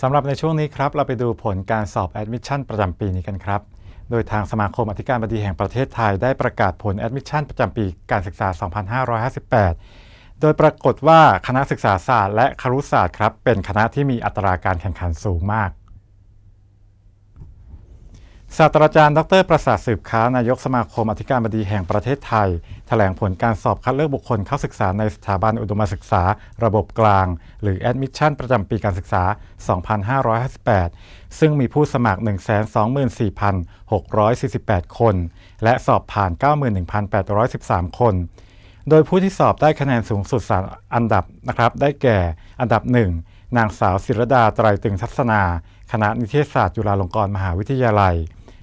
สำหรับในช่วงนี้ครับ เราไปดูผลการสอบแอดมิชชั่นประจำปีนี้กันครับ โดยทางสมาคมอธิการบดีแห่งประเทศไทยได้ประกาศผลแอดมิชชั่นประจำปีการศึกษา 2558 โดยปรากฏว่าคณะศึกษาศาสตร์และครุศาสตร์ครับเป็นคณะที่มีอัตราการแข่งขันสูงมากศาสตราจารย์ดรประสาทสืบค้านายกสมาคมอธิการบดีแห่งประเทศไทย แถลงผลการสอบคัดเลือกบุคคลเข้าศึกษาในสถาบันอุดมศึกษาระบบกลาง หรือ Admission ประจำปีการศึกษา 2558ซึ่งมีผู้สมัคร 124,648 คน และสอบผ่าน 91,813 คน โดยผู้ที่สอบได้คะแนนสูงสุดสาอันดับนะครับได้แก่อันดับ1นางสาวศิรดาไตรตึงทัศนา คณะนิเทศศาสตร์จุฬาลงกรณ์มหาวิทยาลัย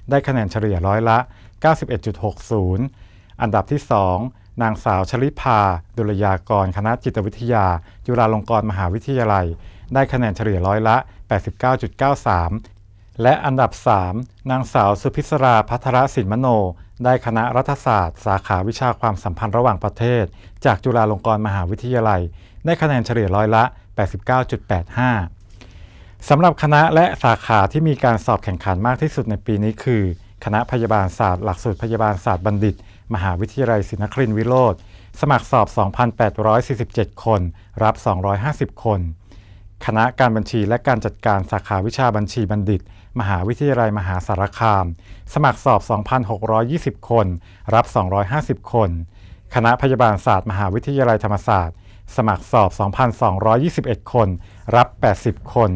ได้คะแนนเฉลี่ยร้อยละ 91.60 อันดับที่ 2 นางสาวชลิภา ดุลยากร คณะจิตวิทยา จุฬาลงกรณ์มหาวิทยาลัย ได้คะแนนเฉลี่ยร้อยละ 89.93 และอันดับ 3 นางสาวสุพิศรา พัทรสินมโน ได้คณะรัฐศาสตร์ สาขาวิชาความสัมพันธ์ระหว่างประเทศ จากจุฬาลงกรณ์มหาวิทยาลัย ได้คะแนนเฉลี่ยร้อยละ 89.85สำหรับคณะและสาขาที่มีการสอบแข่งขันมากที่สุดในปีนี้คือ คณะพยาบาลศาสตร์หลักสูตรพยาบาลศาสตร์บัณฑิต มหาวิทยาลัยศรินครินทรวิโรธสมัครสอบ 2,847 คน รับ 250 คน คณะการบัญชีและการจัดการสาขาวิชาบัญชีบัณฑิต มหาวิทยาลัยมหาสารคาม สมัครสอบ 2,620 คน รับ 250 คน คณะพยาบาลศาสตร์มหาวิทยาลัยธรรมศาสตร์ สมัครสอบ 2,221 คน รับ 80 คน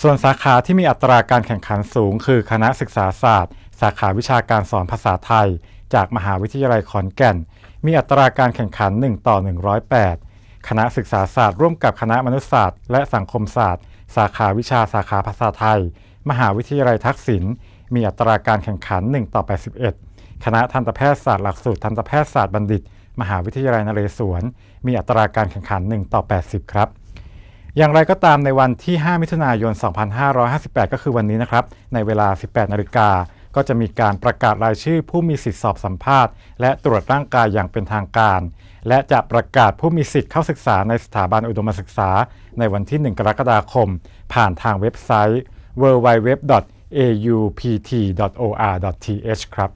ส่วนสาขาที่มีอัตราการแข่งขันสูงคือคณะศึกษาศาสตร์ สาขาวิชาการสอนภาษาไทย จากมหาวิทยาลัยขอนแก่น มีอัตราการแข่งขัน1ต่อ108คณะศึกษาศาสตร์ร่วมกับคณะมนุษยศาสตร์ และสังคมศาสตร์ สาขาวิชาสาขาภาษาไทย มหาวิทยาลัยทักษิณมีอัตราการแข่งขัน 1 ต่อ81คณะทันตแพทยศาสตร์หลักสูตร ทันตแพทยศาสตร์บัณฑิต มหาวิทยาลัยนเรศวร มีอัตราการแข่งขัน 1 ต่อ 80 ครับอย่างไรก็ตามในวันที่ 5 มิถุนายน 2558 ก็คือวันนี้นะครับ ในเวลา 18นาฬิกา ก็จะมีการประกาศรายชื่อผู้มีสิทธิสอบสัมภาษณ์และตรวจร่างกายอย่างเป็นทางการ และจะประกาศผู้มีสิทธิเข้าศึกษาในสถาบันอุดมศึกษาในวันที่ 1 กรกฎาคม ผ่านทางเว็บไซต์ www aupt.or.th ครับ